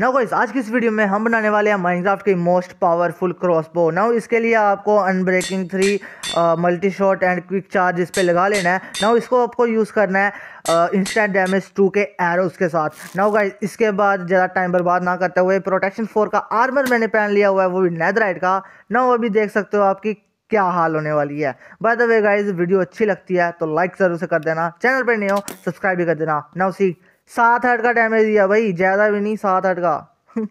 now guys आज की इस वीडियो में हम बनाने वाले हैं माइनक्राफ्ट की मोस्ट पावरफुल क्रॉसबो नाउ इसके लिए आपको unbreaking three multi shot and quick charge इस पर लगा लेना है नाउ इसको आपको यूज़ करना है इंस्टेंट डैमेज टू के एरोज के साथ नाउ गाइस इसके बाद ज़्यादा टाइम बर्बाद ना करते हुए प्रोटेक्शन फोर का आर्मर मैंने पहन लिया हुआ है वो भी नैदराइट का नाउ अभी देख सकते हो आपकी क्या हाल होने वाली है by the way guys video अच्छी लगती है तो लाइक ज़रूर से कर देना चैनल पर नहीं हो सब्सक्राइब भी कर देना नाउ सी सात हेड का डैमेज दिया भाई ज़्यादा भी नहीं सात हेड का